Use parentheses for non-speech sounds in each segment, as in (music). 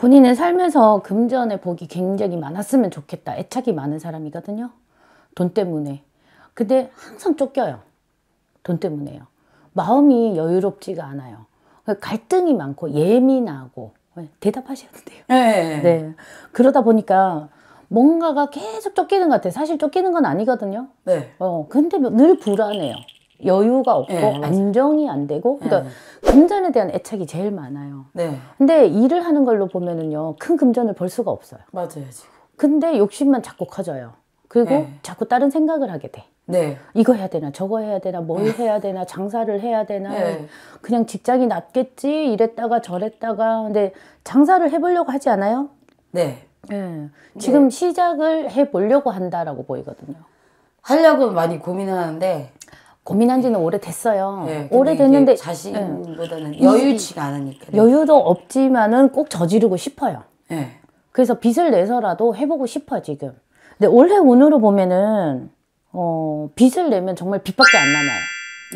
본인의 삶에서 금전의 복이 굉장히 많았으면 좋겠다. 애착이 많은 사람이거든요. 돈 때문에. 근데 항상 쫓겨요. 돈 때문에요. 마음이 여유롭지가 않아요. 갈등이 많고 예민하고 대답하셔야 돼요. 네. 네. 그러다 보니까 뭔가가 계속 쫓기는 것 같아요. 사실 쫓기는 건 아니거든요. 네. 어, 근데 늘 불안해요. 여유가 없고 네, 안정이 안 되고 그러니까 네. 금전에 대한 애착이 제일 많아요. 네. 근데 일을 하는 걸로 보면은요 큰 금전을 벌 수가 없어요. 맞아요. 지금. 근데 욕심만 자꾸 커져요. 그리고 네. 자꾸 다른 생각을 하게 돼. 네. 이거 해야 되나 저거 해야 되나 뭘 네. 해야 되나 장사를 해야 되나 네. 그냥 직장이 낫겠지 이랬다가 저랬다가 근데 장사를 해보려고 하지 않아요? 네. 예. 네. 지금 시작을 해보려고 한다라고 보이거든요. 하려고 많이 고민하는데 고민한 지는 오래됐어요. 네, 오래됐는데 자신보다는 네. 여유치가 않으니까 네. 여유도 없지만은 꼭 저지르고 싶어요. 네. 그래서 빚을 내서라도 해보고 싶어 지금. 근데 원래 운으로 보면은 어, 빚을 내면 정말 빚밖에 안 남아요.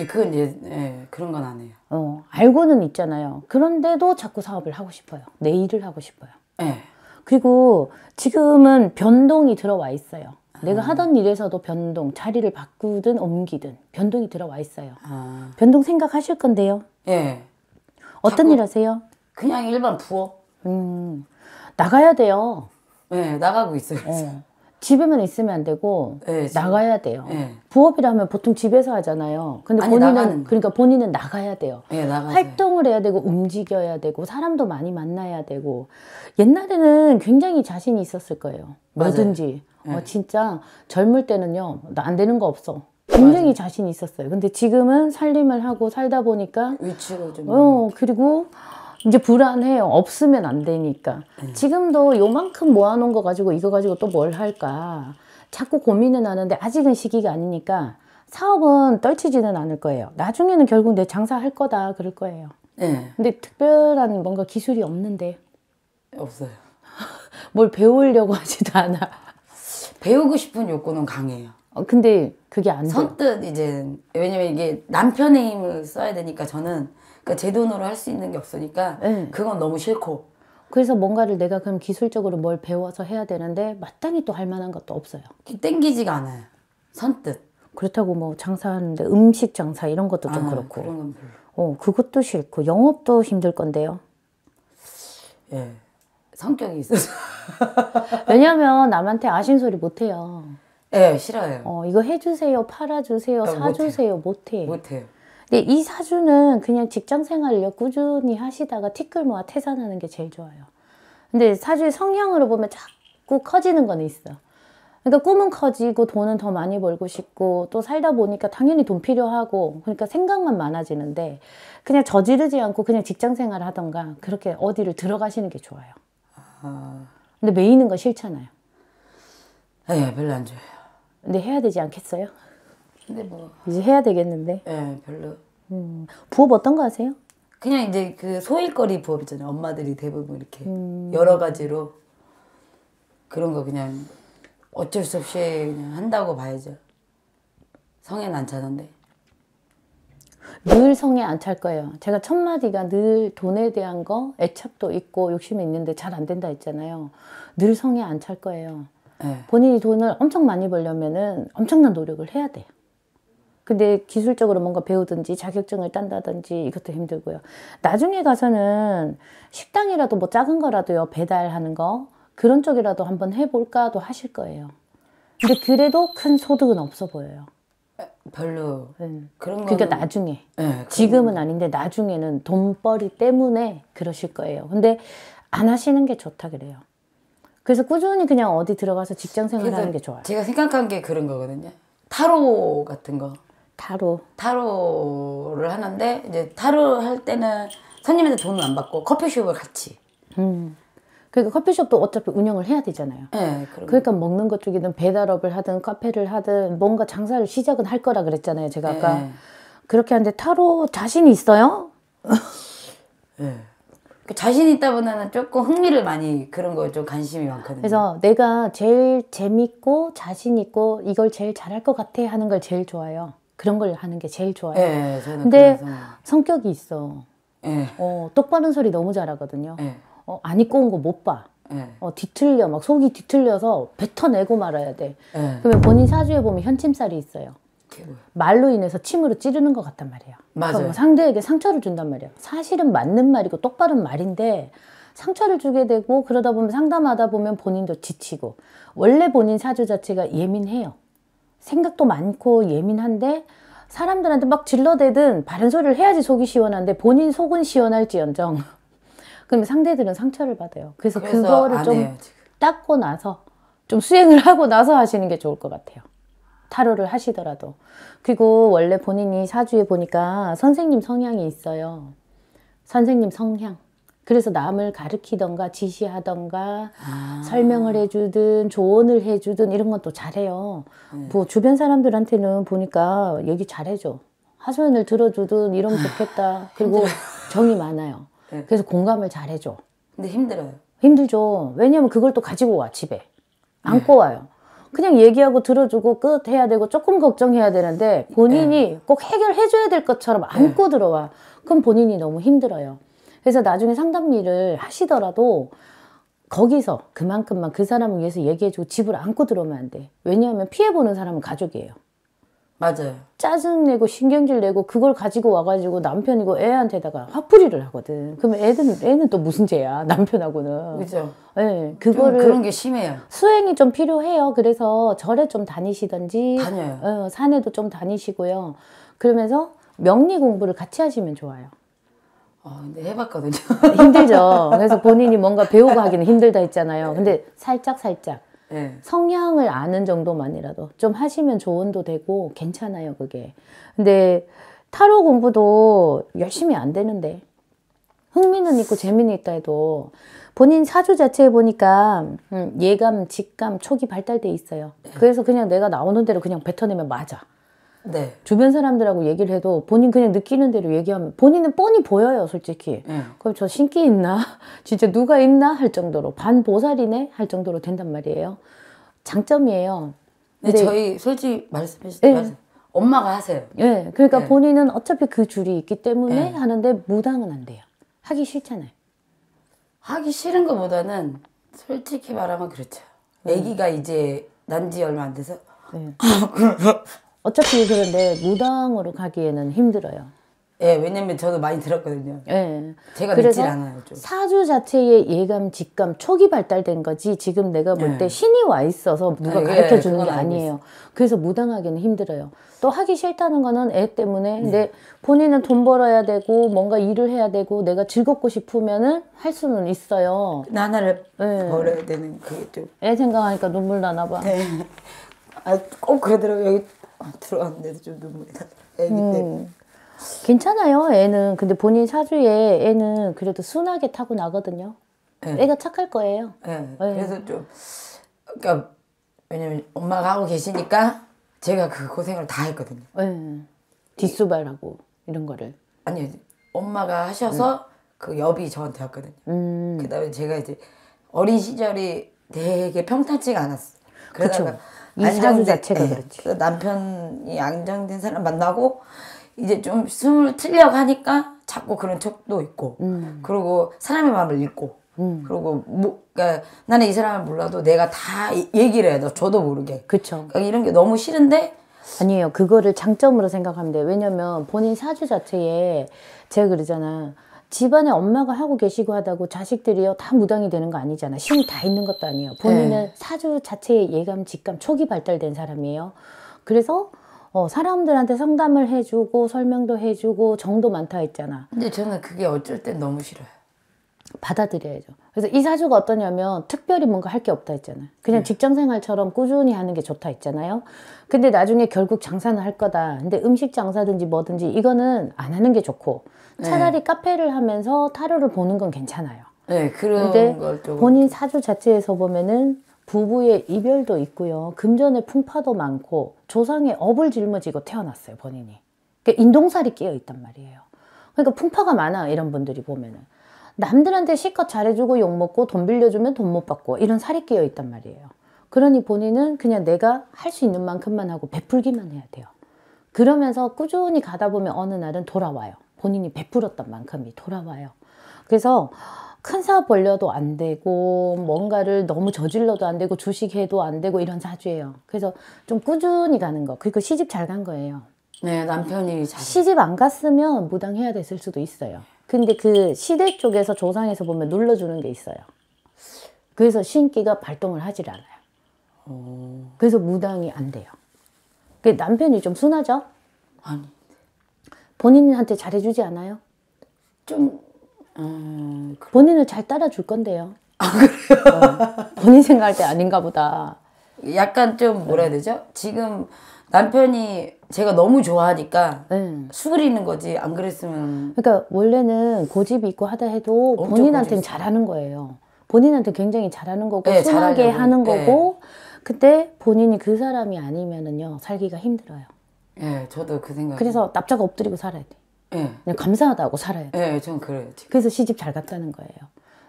예, 그건 예, 예, 그런 건 아니에요. 어, 알고는 있잖아요. 그런데도 자꾸 사업을 하고 싶어요. 내 일을 하고 싶어요. 예. 그리고 지금은 변동이 들어와 있어요. 내가 음. 하던 일에서도 변동, 자리를 바꾸든 옮기든 변동이 들어와 있어요. 아. 변동 생각하실 건데요. 예. 어떤 일 하세요? 그냥 일반 부업. 음, 나가야 돼요. 예, 나가고 있어요. 예. 집에만 있으면 안 되고 네, 나가야 돼요. 네. 부업이라면 보통 집에서 하잖아요. 근데 아니, 본인은 나가는... 그러니까 본인은 나가야 돼요. 네, 활동을 해야 되고 움직여야 되고 사람도 많이 만나야 되고 옛날에는 굉장히 자신이 있었을 거예요. 뭐든지 네. 어, 진짜 젊을 때는요 안 되는 거 없어. 굉장히 맞아. 자신이 있었어요. 근데 지금은 살림을 하고 살다 보니까 위치를 좀 어, 그리고 이제 불안해요. 없으면 안 되니까. 네. 지금도 요만큼 모아놓은 거 가지고 이거 가지고 또 뭘 할까. 자꾸 고민은 하는데 아직은 시기가 아니니까 사업은 떨치지는 않을 거예요. 나중에는 결국 내 장사할 거다 그럴 거예요. 네. 근데 특별한 뭔가 기술이 없는데. 없어요. (laughs) 뭘 배우려고 (laughs) 하지도 않아. 배우고 싶은 욕구는 강해요. 어, 근데 그게 안 돼. 선뜻 이제 왜냐면 이게 남편의 힘을 써야 되니까 저는 그러니까 제 돈으로 할 수 있는 게 없으니까 네. 그건 너무 싫고 그래서 뭔가를 내가 그럼 기술적으로 뭘 배워서 해야 되는데 마땅히 또 할 만한 것도 없어요. 땡기지가 않아요. 선뜻. 그렇다고 뭐 장사하는데 음식 장사 이런 것도 좀 아, 그렇고. 그런 어, 그것도 싫고 영업도 힘들 건데요. 예. 성격이 있어서. (laughs) 왜냐면 남한테 아신 소리 못 해요. 예, 싫어요. 어, 이거 해 주세요. 팔아 주세요. 어, 사 주세요. 못 해. 못 해요. 근데 이 사주는 그냥 직장 생활을 꾸준히 하시다가 티끌 모아 퇴산하는게 제일 좋아요. 근데 사주의 성향으로 보면 자꾸 커지는 건 있어. 그러니까 꿈은 커지고 돈은 더 많이 벌고 싶고 또 살다 보니까 당연히 돈 필요하고 그러니까 생각만 많아지는데 그냥 저지르지 않고 그냥 직장 생활 하던가 그렇게 어디를 들어가시는 게 좋아요. 아. 근데 메이는 거 싫잖아요. 예, 별로 안 좋아요. 근데 해야 되지 않겠어요? 근데 뭐 이제 해야 되겠는데. 예, 네, 별로. 음. 부업 어떤 거 하세요? 그냥 이제 그 소일거리 부업 있잖아요. 엄마들이 대부분 이렇게 음. 여러 가지로 그런 거 그냥 어쩔 수 없이 그냥 한다고 봐야죠. 성에안 차던데. 늘 성에 안 찰 거예요. 제가 첫 마디가 늘 돈에 대한 거 애착도 있고 욕심이 있는데 잘 안 된다 했잖아요. 늘 성에 안 찰 거예요. 네. 본인이 돈을 엄청 많이 벌려면은 엄청난 노력을 해야 돼요. 근데 기술적으로 뭔가 배우든지 자격증을 딴다든지 이것도 힘들고요. 나중에 가서는 식당이라도 뭐 작은 거라도요. 배달하는 거 그런 쪽이라도 한번 해볼까도 하실 거예요. 근데 그래도 큰 소득은 없어 보여요. 별로 음. 그런 그러니까 거는... 나중에 네, 지금은 아닌데 나중에는 돈벌이 때문에 그러실 거예요. 근데 안 하시는 게 좋다 그래요. 그래서 꾸준히 그냥 어디 들어가서 직장 생활하는 게 좋아요. 제가 생각한 게 그런 거거든요. 타로 같은 거. 타로. 타로를 하는데 이제 타로 할 때는 손님한테 돈을 안 받고 커피숍을 같이. 음. 그러니까 커피숍도 어차피 운영을 해야 되잖아요. 네, 그러니까 먹는 것 쪽이든 배달업을 하든 카페를 하든 뭔가 장사를 시작은 할 거라 그랬잖아요. 제가 아까 네. 그렇게 하는데 타로 (laughs) 네. 그러니까 자신 있어요? 네. 자신 있다보다는 조금 흥미를 많이 그런 거좀 관심이 많거든요. 그래서 내가 제일 재밌고 자신 있고 이걸 제일 잘할 것 같아 하는 걸 제일 좋아해요. 그런 걸 하는 게 제일 좋아요. 예, 예 근데 그래서... 성격이 있어. 예. 어, 똑바른 소리 너무 잘하거든요. 예. 어, 안 입고 온 거 못 봐. 예. 어, 뒤틀려 막 속이 뒤틀려서 뱉어내고 말아야 돼. 예. 그러면 본인 사주에 보면 현침살이 있어요. 말로 인해서 침으로 찌르는 것 같단 말이야. 맞아요. 상대에게 상처를 준단 말이에요 사실은 맞는 말이고 똑바른 말인데 상처를 주게 되고 그러다 보면 상담하다 보면 본인도 지치고 원래 본인 사주 자체가 예민해요. 생각도 많고 예민한데 사람들한테 막 질러대든 바른 소리를 해야지 속이 시원한데 본인 속은 시원할지언정 (laughs) 그럼 상대들은 상처를 받아요. 그래서, 그래서 그거를 좀 해요, 닦고 나서 좀 수행을 (laughs) 하고 나서 하시는 게 좋을 것 같아요. 타로를 하시더라도. 그리고 원래 본인이 사주에 보니까 선생님 성향이 있어요. 선생님 성향. 그래서 남을 가르키던가 지시하던가 아. 설명을 해주든 조언을 해주든 이런 것도 잘해요. 네. 뭐 주변 사람들한테는 보니까 여기 잘해줘. 하소연을 들어주든 이러면 아, 좋겠다. 그리고 힘들어요. 정이 많아요. 네. 그래서 공감을 잘해줘. 근데 힘들어요. 힘들죠. 왜냐면 그걸 또 가지고 와 집에 네. 안고 네. 와요. 그냥 얘기하고 들어주고 끝 해야 되고 조금 걱정해야 되는데 본인이 네. 꼭 해결해줘야 될 것처럼 안고 네. 들어와. 그럼 본인이 너무 힘들어요. 그래서 나중에 상담일을 하시더라도 거기서 그만큼만 그 사람을 위해서 얘기해주고 집을 안고 들어오면 안 돼. 왜냐하면 피해보는 사람은 가족이에요. 맞아요. 짜증내고 신경질내고 그걸 가지고 와가지고 남편이고 애한테다가 화풀이를 하거든. 그러면 애는, 애는 또 무슨 죄야, 남편하고는. 그죠. 네, 그거를. 그런 게 심해요. 수행이 좀 필요해요. 그래서 절에 좀 다니시던지. 다녀요. 어, 산에도 좀 다니시고요. 그러면서 명리 공부를 같이 하시면 좋아요. 어, 근데 해봤거든요. (laughs) 힘들죠. 그래서 본인이 뭔가 (laughs) 배우고 하기는 힘들다 했잖아요. 네. 근데 살짝 살짝 네. 성향을 아는 정도만이라도 좀 하시면 조언도 되고 괜찮아요 그게. 근데 타로 공부도 열심히 안 되는데 흥미는 있고 재미는 있다 해도 본인 사주 자체에 보니까 음, 예감, 직감, 촉이 발달돼 있어요. 네. 그래서 그냥 내가 나오는 대로 그냥 뱉어내면 맞아. 네. 주변 사람들하고 얘기를 해도 본인 그냥 느끼는 대로 얘기하면 본인은 뻔히 보여요, 솔직히. 네. 그럼 저 신기 있나? (laughs) 진짜 누가 있나? 할 정도로 반보살이네? 할 정도로 된단 말이에요. 장점이에요. 근데, 근 저희 솔직히 말씀해주신 네. 예. 엄마가 하세요. 예. 그러니까 예. 본인은 어차피 그 줄이 있기 때문에 예. 하는데 무당은 안 돼요. 하기 싫잖아요. 하기 싫은 것보다는 솔직히 말하면 그렇죠. 아기가 이제 난 지 얼마 안 돼서 (laughs) 아, 어차피 그런데 무당으로 가기에는 힘들어요. 예, 왜냐면 저도 많이 들었거든요. 예. 제가 믿질 않아요. 좀. 사주 자체의 예감, 직감, 초기 발달된 거지 지금 내가 볼때 예. 신이 와 있어서 누가 아, 예, 가르쳐 주는 예, 게 아니에요. 그래서 무당하기는 힘들어요. 또 하기 싫다는 거는 애 때문에 네. 근데 본인은 돈 벌어야 되고 뭔가 일을 해야 되고 내가 즐겁고 싶으면은 할 수는 있어요. 나나를 예. 벌어야 되는 그게 좀. 애 생각하니까 눈물 나나 봐. 네. 아, 꼭 그러더라고요. 여기 들어왔는데도 좀 눈물이 나. 애기 때문에. 음. 괜찮아요, 애는. 근데 본인 사주에 애는 그래도 순하게 타고 나거든요. 네. 애가 착할 거예요. 네. 네. 그래서 좀, 그러니까, 왜냐면 엄마가 하고 계시니까 제가 그 고생을 다 했거든요. 네. 뒷수발하고 이런 거를. 아니, 엄마가 하셔서 음. 그 여비 저한테 왔거든요. 음. 그 다음에 제가 이제 어린 시절이 되게 평탄치가 않았어 그러다가 그쵸. 이사 자체가 예, 그렇지. 그 남편이 안정된 사람 만나고 이제 좀 숨을 틀려고 하니까 자꾸 그런 척도 있고 음. 그리고 사람의 마음을 읽고 음. 그리고 뭐, 그러니까 나는 이 사람을 몰라도 내가 다 얘기를 해도 저도 모르게 그쵸. 그러니까 이런 게 너무 싫은데 아니에요 그거를 장점으로 생각하면 돼 왜냐면 본인 사주 자체에 제가 그러잖아 집안에 엄마가 하고 계시고 하다고 자식들이요 다 무당이 되는 거 아니잖아. 힘이다 있는 것도 아니에요. 본인은 네. 사주 자체의 예감, 직감, 초기 발달된 사람이에요. 그래서 어, 사람들한테 상담을 해주고 설명도 해주고 정도 많다 했잖아. 근데 저는 그게 어쩔 땐 너무 싫어요. 받아들여야죠. 그래서 이 사주가 어떠냐면 특별히 뭔가 할 게 없다 했잖아요. 그냥 네. 직장생활처럼 꾸준히 하는 게 좋다 했잖아요. 근데 나중에 결국 장사는 할 거다. 근데 음식 장사든지 뭐든지 이거는 안 하는 게 좋고 네. 차라리 네. 카페를 하면서 타로를 보는 건 괜찮아요. 네, 그런 근데 좀... 본인 사주 자체에서 보면은 부부의 이별도 있고요. 금전의 풍파도 많고 조상의 업을 짊어지고 태어났어요, 본인이. 그러니까 인동살이 끼어 있단 말이에요. 그러니까 풍파가 많아, 이런 분들이 보면은. 남들한테 실컷 잘해주고 욕먹고 돈 빌려주면 돈 못 받고 이런 살이 끼어 있단 말이에요. 그러니 본인은 그냥 내가 할 수 있는 만큼만 하고 베풀기만 해야 돼요. 그러면서 꾸준히 가다 보면 어느 날은 돌아와요. 본인이 베풀었던 만큼이 돌아와요. 그래서 큰 사업 벌려도 안 되고 뭔가를 너무 저질러도 안 되고 주식해도 안 되고 이런 사주예요. 그래서 좀 꾸준히 가는 거. 그리고 시집 잘 간 거예요. 네, 남편이 잘. 시집 안 갔으면 무당해야 됐을 수도 있어요. 근데 그 시대 쪽에서 조상에서 보면 눌러주는 게 있어요. 그래서 신기가 발동을 하질 않아요. 오. 그래서 무당이 안 돼요. 그 남편이 좀 순하죠? 아니. 본인한테 잘해주지 않아요? 좀, 음, 본인을 잘 따라줄 건데요. 아, 그래요? 어, 본인 생각할 때 아닌가 보다. 약간 좀 뭐라 해야 되죠? 지금 남편이 제가 너무 좋아하니까 네. 수그리는 거지 안 그랬으면 그러니까 원래는 고집이 있고 하다 해도 본인한테는 잘하는 거예요 본인한테 굉장히 잘하는 거고 네, 순하게 잘하려고. 하는 네. 거고 네. 근데 본인이 그 사람이 아니면은요 살기가 힘들어요 예 네, 저도 그 생각 그래서 납작 엎드리고 살아야 돼 네. 감사하다고 살아야 돼 예, 네, 전 그래요 지금. 그래서 시집 잘 갔다는 거예요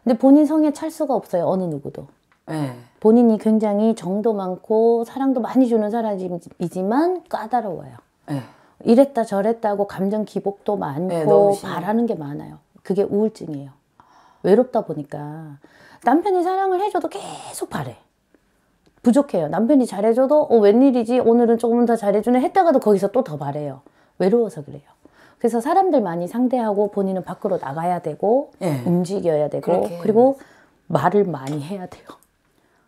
근데 본인 성에 찰 수가 없어요 어느 누구도 네. 본인이 굉장히 정도 많고 사랑도 많이 주는 사람이지만 까다로워요. 네. 이랬다 저랬다 하고 감정 기복도 많고 네, 바라는 게 많아요. 그게 우울증이에요. 외롭다 보니까 남편이 사랑을 해줘도 계속 바래. 부족해요. 남편이 잘해줘도 어 웬일이지 오늘은 조금 더 잘해주네 했다가도 거기서 또 더 바래요. 외로워서 그래요. 그래서 사람들 많이 상대하고 본인은 밖으로 나가야 되고 네. 움직여야 되고 그리고 말을 많이 해야 돼요.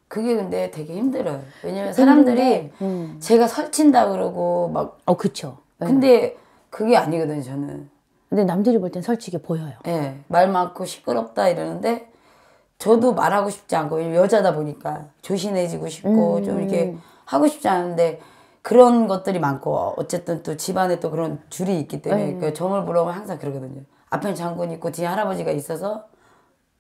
그게 근데 되게 힘들어요. 왜냐면 사람들이 음. 제가 설친다 그러고 막. 어, 그쵸. 네. 근데 그게 아니거든요, 저는. 근데 남들이 볼땐 솔직히 보여요. 예. 네, 말 많고 시끄럽다 이러는데 저도 말하고 싶지 않고 여자다 보니까 조신해지고 싶고 음. 좀 이렇게 하고 싶지 않은데 그런 것들이 많고 어쨌든 또 집안에 또 그런 줄이 있기 때문에 음. 네. 그점을 보러 오면 항상 그러거든요. 앞에 장군 있고 뒤에 할아버지가 있어서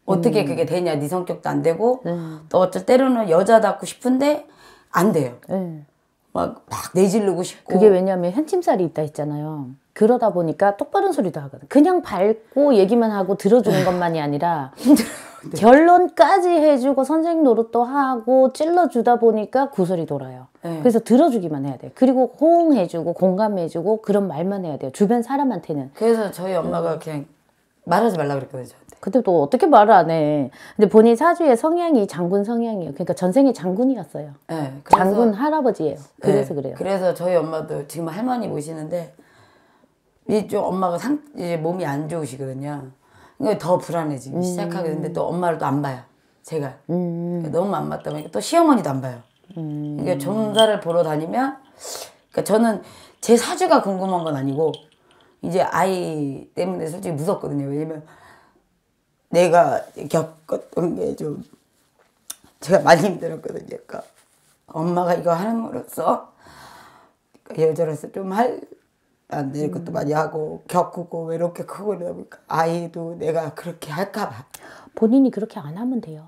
어떻게 음. 그게 되냐 네 성격도 안 되고 음. 또 어쩔 때로는 여자답고 싶은데 안 돼요. 네. 막, 막 내지르고 싶고 그게 왜냐면 현침살이 있다 했잖아요. 그러다 보니까 똑바른 소리도 하거든. 그냥 밟고 얘기만 하고 들어주는 것만이 아니라 네. (laughs) 결론까지 해주고 선생 님 노릇도 하고 찔러주다 보니까 구설이 돌아요. 네. 그래서 들어주기만 해야 돼. 그리고 호응해주고 공감해주고 그런 말만 해야 돼요. 주변 사람한테는. 그래서 저희 엄마가 음. 그냥 말하지 말라 그랬거든요. 근데 또 어떻게 말을 안 해. 근데 본인 사주의 성향이 장군 성향이에요. 그러니까 전생에 장군이었어요. 네, 장군 할아버지예요. 네, 그래서 네, 그래요. 그래서 저희 엄마도 지금 할머니 모시는데 이쪽 엄마가 상, 이제 몸이 안 좋으시거든요. 더 불안해지기 음. 시작하게 되는데 또 엄마를 또 안 봐요. 제가. 음. 그러니까 너무 안 맞다 보니까 또 시어머니도 안 봐요. 음. 그러니까 종사를 보러 다니면 그러니까 저는 제 사주가 궁금한 건 아니고 이제 아이 때문에 솔직히 무섭거든요. 왜냐면 내가 겪었던 게 좀 제가 많이 힘들었거든요. 그러니까 엄마가 이거 함으로써 그러니까 여자로서 좀 할안 되는 것도 음. 많이 하고 겪고 외롭게 크고 그러다 보니까 아이도 내가 그렇게 할까 봐. 본인이 그렇게 안 하면 돼요.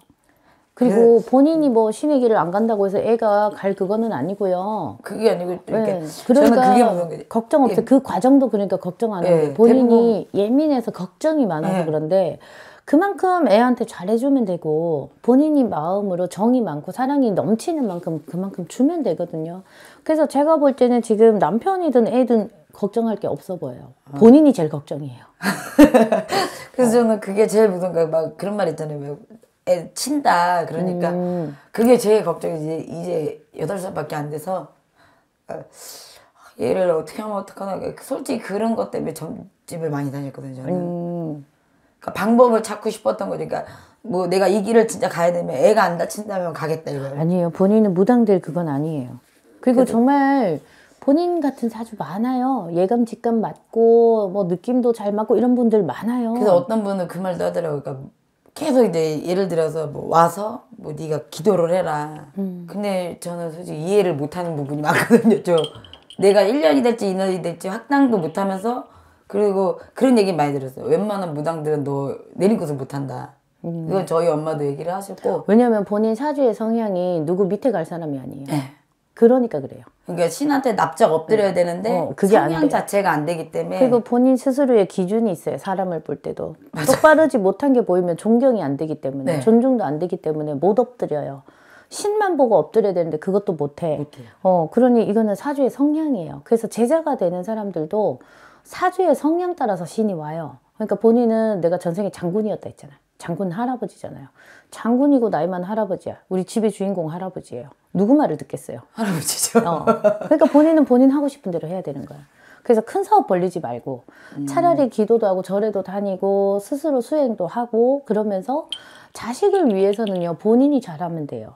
그리고 네. 본인이 뭐 신의 길을 안 간다고 해서 애가 갈 그거는 아니고요. 그게 아니고 이렇게 네. 그러니까 그게 무슨 걱정 없어요. 예. 그 과정도 그러니까 걱정 안 하고 예. 본인이 대부분. 예민해서 걱정이 많아서 예. 그런데 그만큼 애한테 잘해주면 되고 본인이 마음으로 정이 많고 사랑이 넘치는 만큼 그만큼 주면 되거든요. 그래서 제가 볼 때는 지금 남편이든 애든 걱정할 게 없어 보여요. 아. 본인이 제일 걱정이에요. (laughs) 그래서 저는 그게 제일 무슨 가막 그런 말 있잖아요. 애 친다 그러니까 음. 그게 제일 걱정이지 이제 여덟 살밖에 안 돼서 어, 얘를 어떻게 하면 어떡하나 솔직히 그런 것 때문에 점집을 많이 다녔거든요 저는. 음. 그러니까 방법을 찾고 싶었던 거니까 그러니까 뭐 내가 이 길을 진짜 가야 되면 애가 안 다친다면 가겠다 이거 아니에요 본인은 무당될 그건 아니에요 그리고 그래 정말 본인 같은 사주 많아요 예감 직감 맞고 뭐 느낌도 잘 맞고 이런 분들 많아요 그래서 어떤 분은 그 말도 하더라고요 그러니까 계속 이제 예를 들어서 뭐 와서 뭐 네가 기도를 해라 음. 근데 저는 솔직히 이해를 못하는 부분이 많거든요 저 내가 1년이 될지 2년이 될지 확당도 못하면서 그리고 그런 얘기 많이 들었어요. 웬만한 무당들은 너 내리고서 못한다. 음. 이건 저희 엄마도 얘기를 하셨고. 왜냐면 본인 사주의 성향이 누구 밑에 갈 사람이 아니에요. 네. 그러니까 그래요. 그러니까 신한테 납작 엎드려야 네. 되는데 어, 그게 성향 자체가 안 되기 때문에 그리고 본인 스스로의 기준이 있어요. 사람을 볼 때도 맞아. 똑바르지 못한 게 보이면 존경이 안 되기 때문에 네. 존중도 안 되기 때문에 못 엎드려요. 신만 보고 엎드려야 되는데 그것도 못해. 어 그러니 이거는 사주의 성향이에요. 그래서 제자가 되는 사람들도 사주의 성향 따라서 신이 와요. 그러니까 본인은 내가 전생에 장군이었다 했잖아요. 장군 할아버지잖아요. 장군이고 나이만 할아버지야. 우리 집의 주인공 할아버지예요. 누구 말을 듣겠어요? 할아버지죠. 어. 그러니까 본인은 본인 하고 싶은 대로 해야 되는 거야. 그래서 큰 사업 벌리지 말고 음. 차라리 기도도 하고 절에도 다니고 스스로 수행도 하고 그러면서 자식을 위해서는요 본인이 잘하면 돼요.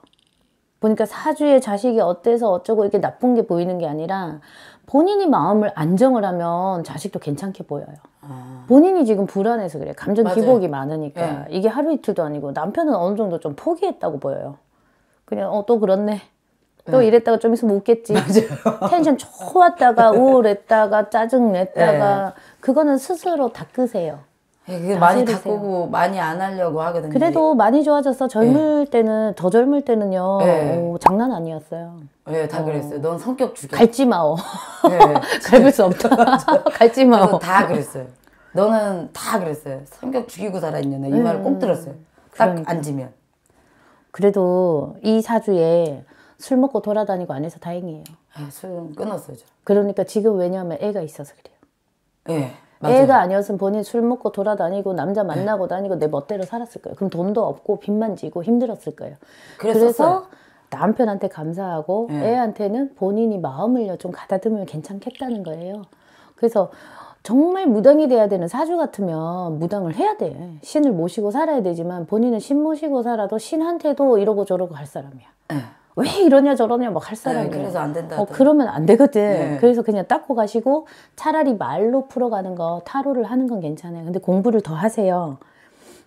보니까 사주에 자식이 어때서 어쩌고 이렇게 나쁜 게 보이는 게 아니라 본인이 마음을 안정을 하면 자식도 괜찮게 보여요. 아. 본인이 지금 불안해서 그래. 감정 맞아요. 기복이 많으니까. 네. 이게 하루 이틀도 아니고 남편은 어느 정도 좀 포기했다고 보여요. 그냥 어또 그렇네. 또 네. 이랬다가 좀 있으면 웃겠지. (laughs) 맞아요. 텐션 좋았다가 (laughs) 예. 우울했다가 짜증냈다가 네. 그거는 스스로 닦으세요. 예, 많이 닦고 많이 안 하려고 하거든요. 그래도 많이 좋아졌어. 젊을 예. 때는 더 젊을 때는요. 예. 오, 장난 아니었어요. 네, 다 어. 그랬어요. 넌 성격 죽여. 갈지 마오. 네, 예, 갈길 (laughs) 수 없다. (laughs) 갈지 마오. 다 그랬어요. 너는 다 그랬어요. 성격 죽이고 살아있냐이 음. 말을 꼭 음. 들었어요. 딱 그러니까. 앉으면. 그래도 이 사주에 술 먹고 돌아다니고 안 해서 다행이에요. 아, 술은 끊었어요. 그러니까 지금 왜냐하면 애가 있어서 그래요. 예. 네, 맞아요. 애가 아니었으면 본인 술 먹고 돌아다니고 남자 만나고 네. 다니고 내 멋대로 살았을 거예요. 그럼 돈도 없고 빚만 지고 힘들었을 거예요. 그랬었어요. 그래서 남편한테 감사하고 네. 애한테는 본인이 마음을 좀 가다듬으면 괜찮겠다는 거예요. 그래서 정말 무당이 돼야 되는 사주 같으면 무당을 해야 돼. 신을 모시고 살아야 되지만 본인은 신 모시고 살아도 신한테도 이러고 저러고 할 사람이야. 네. 왜 이러냐 저러냐 막 할사람이 예, 그래서 안 된다. 어, 그러면 안 되거든. 네. 그래서 그냥 닦고 가시고 차라리 말로 풀어가는 거 타로를 하는 건 괜찮아요. 근데 공부를 더 하세요.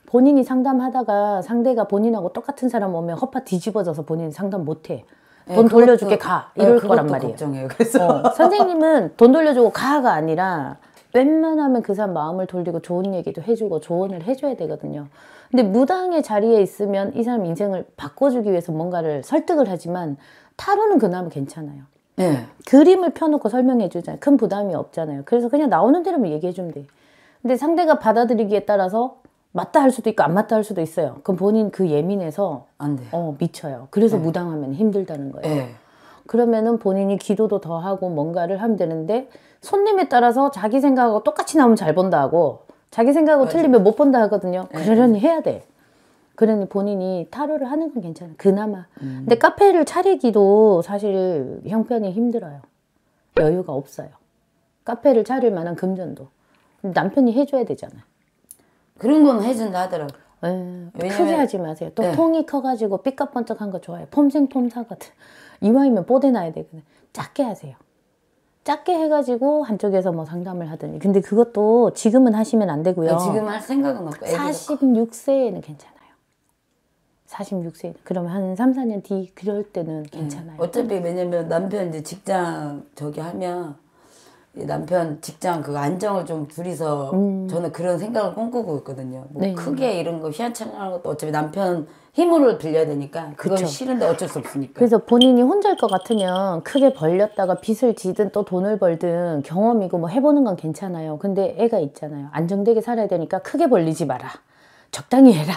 본인이 상담하다가 상대가 본인하고 똑같은 사람 오면 허파 뒤집어져서 본인 상담 못해. 예, 돈 네, 돌려줄게 예, 그것도, 가 이럴 네, 거란 말이에요. 걱정해요. 그래서 어, (laughs) 선생님은 돈 돌려주고 가가 아니라 웬만하면 그 사람 마음을 돌리고 좋은 얘기도 해주고 조언을 해줘야 되거든요. 근데 무당의 자리에 있으면 이 사람 인생을 바꿔주기 위해서 뭔가를 설득을 하지만 타로는 그나마 괜찮아요. 네. 그림을 펴놓고 설명해 주잖아요. 큰 부담이 없잖아요. 그래서 그냥 나오는 대로만 얘기해 주면 돼. 근데 상대가 받아들이기에 따라서 맞다 할 수도 있고 안 맞다 할 수도 있어요. 그럼 본인 그 예민해서 안돼 어, 미쳐요. 그래서 네. 무당하면 힘들다는 거예요. 네. 그러면은 본인이 기도도 더 하고 뭔가를 하면 되는데 손님에 따라서 자기 생각하고 똑같이 나오면 잘 본다 고 자기 생각하고 맞아. 틀리면 못 본다 하거든요. 네. 그러려니 해야 돼. 그러니 본인이 타로를 하는 건 괜찮아. 그나마. 음. 근데 카페를 차리기도 사실 형편이 힘들어요. 여유가 없어요. 카페를 차릴 만한 금전도. 남편이 해줘야 되잖아요. 그런 건 해준다 하더라고. 네. 왜냐면... 크게 하지 마세요. 또 네. 통이 커가지고 삐까번쩍한 거 좋아해요. 폼생폼사거든. 이왕이면 뽀대나야 되거든. 작게 하세요. 작게 해가지고 한쪽에서 뭐 상담을 하더니 근데 그것도 지금은 하시면 안 되고요. 네, 지금 할 생각은 없고 46세에는 괜찮아요. 46세 그러면 한 3, 4년 뒤 그럴 때는 네. 괜찮아요. 네. 어차피 왜냐면 남편 이제 직장 저기 하면 남편 직장 그 안정을 좀 둘이서 음. 저는 그런 생각을 꿈꾸고 있거든요. 뭐 네. 크게 이런 거희한찬란 것도 어차피 남편 힘으로 빌려야 되니까 그건 그쵸. 싫은데 어쩔 수 없으니까. 그래서 본인이 혼자일 것 같으면 크게 벌렸다가 빚을 지든 또 돈을 벌든 경험이고 뭐 해보는 건 괜찮아요. 근데 애가 있잖아요. 안정되게 살아야 되니까 크게 벌리지 마라. 적당히 해라.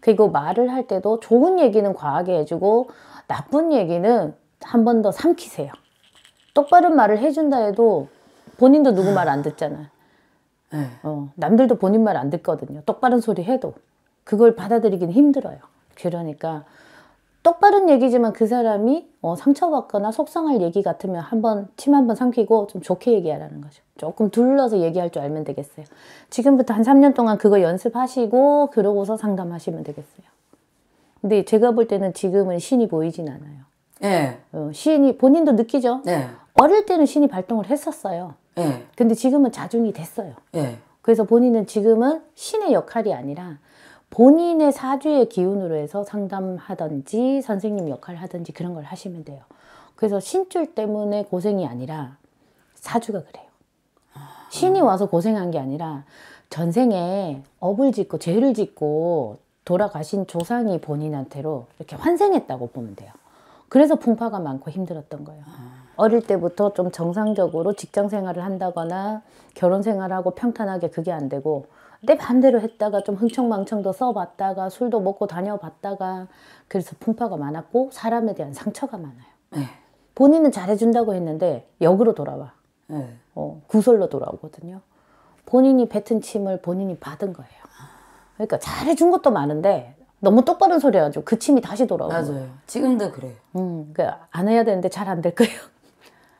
그리고 말을 할 때도 좋은 얘기는 과하게 해주고 나쁜 얘기는 한 번 더 삼키세요. 똑바른 말을 해준다 해도 본인도 누구 말안 아. 듣잖아요. 네. 어, 남들도 본인 말 안 듣거든요. 똑바른 소리 해도. 그걸 받아들이긴 힘들어요. 그러니까 똑바른 얘기지만 그 사람이 어, 상처받거나 속상할 얘기 같으면 한번 침 한 번 삼키고 좀 좋게 얘기하라는 거죠. 조금 둘러서 얘기할 줄 알면 되겠어요. 지금부터 한 3년 동안 그거 연습하시고 그러고서 상담하시면 되겠어요. 근데 제가 볼 때는 지금은 신이 보이진 않아요. 네. 어, 신이 본인도 느끼죠. 네. 어릴 때는 신이 발동을 했었어요. 네. 근데 지금은 자중이 됐어요. 네. 그래서 본인은 지금은 신의 역할이 아니라 본인의 사주의 기운으로 해서 상담하든지 선생님 역할을 하든지 그런 걸 하시면 돼요. 그래서 신줄 때문에 고생이 아니라 사주가 그래요. 신이 와서 고생한 게 아니라 전생에 업을 짓고 죄를 짓고 돌아가신 조상이 본인한테로 이렇게 환생했다고 보면 돼요. 그래서 풍파가 많고 힘들었던 거예요. 아. 어릴 때부터 좀 정상적으로 직장 생활을 한다거나 결혼 생활하고 평탄하게 그게 안 되고 내 반대로 했다가 좀 흥청망청도 써봤다가 술도 먹고 다녀봤다가 그래서 풍파가 많았고 사람에 대한 상처가 많아요. 네. 본인은 잘해준다고 했는데 역으로 돌아와. 네. 어, 구설로 돌아오거든요. 본인이 뱉은 침을 본인이 받은 거예요. 그러니까 잘해준 것도 많은데 너무 똑바른 소리 해가지고 그 침이 다시 돌아오고. 맞아요. 지금도 그래요. 음, 그안 그러니까 해야 되는데 잘 안 될 거예요.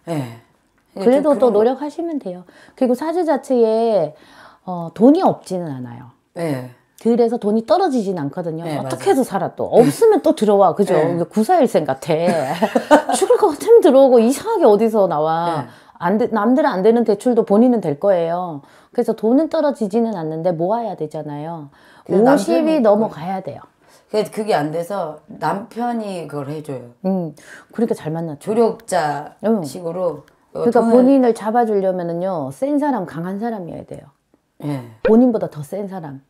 네. 그래도 또 노력하시면 돼요. 그리고 사주 자체에 어, 돈이 없지는 않아요. 네. 그래서 돈이 떨어지진 않거든요. 네, 어떻게 해서 살아 또. 없으면 또 들어와. 그죠? 네. 구사일생 같아. (laughs) 죽을 것 같으면 들어오고 이상하게 어디서 나와. 네. 안 되, 남들은 안 되는 대출도 본인은 될 거예요. 그래서 돈은 떨어지지는 않는데 모아야 되잖아요. 50이 넘어가야 돼요. 그게 안 돼서 남편이 그걸 해줘요. 음, 그러니까 잘 만났죠. 조력자 음. 식으로. 그러니까 통은... 본인을 잡아주려면은요, 센 사람, 강한 사람이어야 돼요. 예. 본인보다 더 센 사람.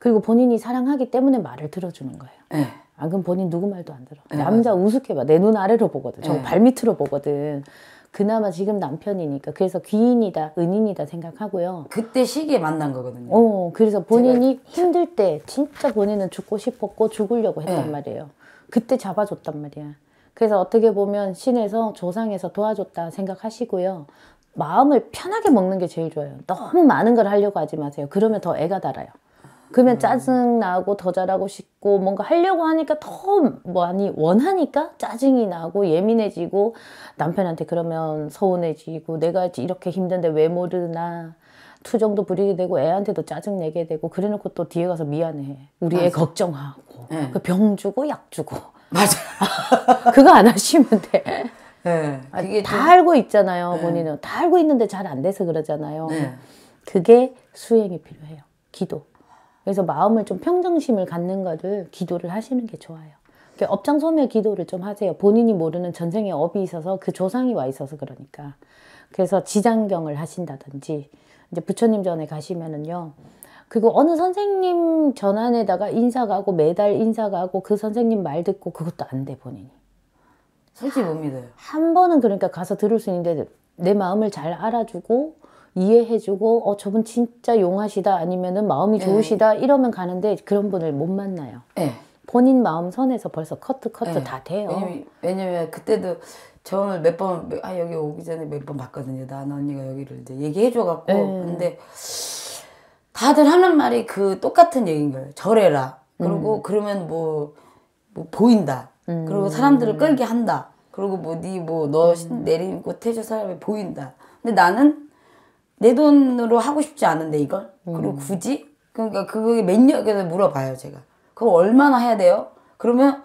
그리고 본인이 사랑하기 때문에 말을 들어주는 거예요. 예. 아, 그럼 본인 누구 말도 안 들어. 예, 남자 맞아. 우습게 봐. 내 눈 아래로 보거든. 저 예. 발밑으로 보거든. 그나마 지금 남편이니까 그래서 귀인이다 은인이다 생각하고요. 그때 시기에 만난 거거든요. 어, 그래서 본인이 제가... 힘들 때 진짜 본인은 죽고 싶었고 죽으려고 했단 네. 말이에요. 그때 잡아줬단 말이야. 그래서 어떻게 보면 신에서 조상에서 도와줬다 생각하시고요. 마음을 편하게 먹는 게 제일 좋아요. 너무 많은 걸 하려고 하지 마세요. 그러면 더 애가 달아요. 그러면 음. 짜증나고 더 잘하고 싶고 뭔가 하려고 하니까 더 많이 원하니까 짜증이 나고 예민해지고 남편한테 그러면 서운해지고 내가 이렇게 힘든데 왜 모르나 투정도 부리게 되고 애한테도 짜증 내게 되고 그래놓고 또 뒤에 가서 미안해 우리 맞아. 걱정하고 네. 그병 주고 약 주고 맞아 (laughs) 그거 안 하시면 돼 네. 아, 그게 다 좀... 알고 있잖아요 네. 본인은 다 알고 있는데 잘 안 돼서 그러잖아요 네. 그게 수행이 필요해요 기도 그래서 마음을 좀 평정심을 갖는 것을 기도를 하시는 게 좋아요. 업장 소멸 기도를 좀 하세요. 본인이 모르는 전생에 업이 있어서 그 조상이 와 있어서 그러니까. 그래서 지장경을 하신다든지 이제 부처님 전에 가시면은요. 그리고 어느 선생님 전환에다가 인사 가고 매달 인사 가고 그 선생님 말 듣고 그것도 안돼 본인이. 솔직히 못 믿어요. 한 번은 그러니까 가서 들을 수 있는데 내 마음을 잘 알아주고 이해해주고 어 저분 진짜 용하시다 아니면은 마음이 네. 좋으시다 네. 이러면 가는데 그런 분을 못 만나요. 네. 본인 마음 선에서 벌써 커트 커트 네. 다 돼요. 왜냐면, 왜냐면 그때도 저는 몇번 아 여기 오기 전에 몇 번 봤거든요. 나나 언니가 여기를 이제 얘기해줘갖고 네. 근데 다들 하는 말이 그 똑같은 얘기인 거예요. 절해라 그리고 음. 그러면 뭐, 뭐 보인다. 음. 그리고 사람들을 끌게 한다. 그리고 뭐니 뭐너 음. 내리고 태조 사람이 보인다. 근데 나는 내 돈으로 하고 싶지 않은데 이걸 그리고 음. 굳이 그러니까 그게 몇년그서 물어봐요 제가 그럼 얼마나 해야 돼요? 그러면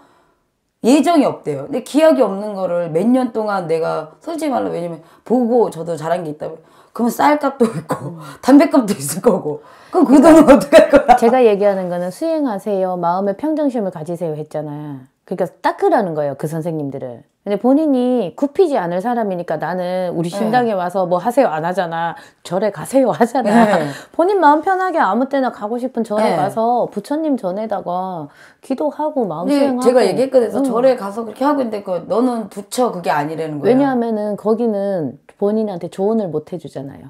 예정이 없대요. 근데 기약이 없는 거를 몇 년 동안 내가 솔직히 말로 왜냐면 보고 저도 잘한 게 있다 보 그러면 쌀값도 있고 음. 담배값도 있을 거고 그럼 그 그러니까 돈은 그러니할 거야? 제가 얘기하는 거는 수행하세요. 마음의 평정심을 가지세요 했잖아. 그러니까 닦으라는 거예요. 그 선생님들을. 근데 본인이 굽히지 않을 사람이니까 나는 우리 네. 신당에 와서 뭐 하세요 안 하잖아 절에 가세요 (laughs) 하잖아 네. 본인 마음 편하게 아무 때나 가고 싶은 절에 네. 가서 부처님 전에다가 기도하고 마음 수행하고 제가 얘기했거든요 응. 음. 절에 가서 그렇게 하고 있는데 그 너는 부처 그게 아니라는 거예요 왜냐하면은 거기는 본인한테 조언을 못 해주잖아요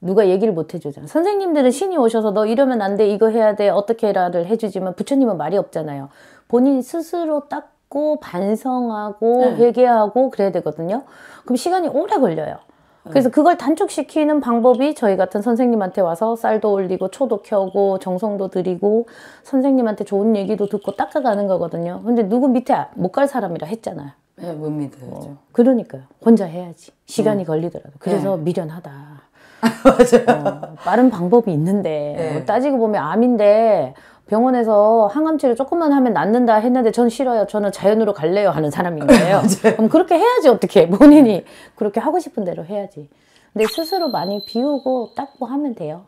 누가 얘기를 못 해주잖아. 선생님들은 신이 오셔서 너 이러면 안 돼, 이거 해야 돼, 어떻게 해라를 해주지만 부처님은 말이 없잖아요. 본인 스스로 딱 찾고 반성하고 네. 회개하고 그래야 되거든요. 그럼 시간이 오래 걸려요. 네. 그래서 그걸 단축시키는 방법이 저희 같은 선생님한테 와서 쌀도 올리고 초도 켜고 정성도 드리고 선생님한테 좋은 얘기도 듣고 닦아가는 거거든요. 근데 누구 밑에 못 갈 사람이라 했잖아요. 네, 못 믿어요. 어, 그러니까요. 혼자 해야지. 시간이 네. 걸리더라도. 그래서 네. 미련하다. (laughs) 맞아요. 어, 빠른 방법이 있는데 뭐 네. 뭐 따지고 보면 암인데 병원에서 항암 치료 조금만 하면 낫는다 했는데 전 싫어요. 저는 자연으로 갈래요 하는 사람인 (laughs) 거요 그럼 그렇게 해야지 어떻게 본인이 그렇게 하고 싶은 대로 해야지. 근데 스스로 많이 비우고 닦고 뭐 하면 돼요.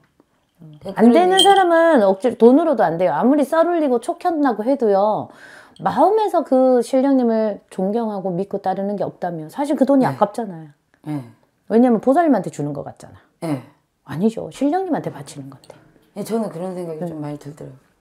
안 되는 사람은 억지로 돈으로도 안 돼요. 아무리 썰 올리고 촉현나고 해도요. 마음에서 그 신령님을 존경하고 믿고 따르는 게 없다면 사실 그 돈이 네. 아깝잖아요. 네. 왜냐면 보살님한테 주는 것 같잖아. 네. 아니죠. 신령님한테 바치는 건데. 네, 저는 그런 생각이 네. 좀 많이 들더라고요.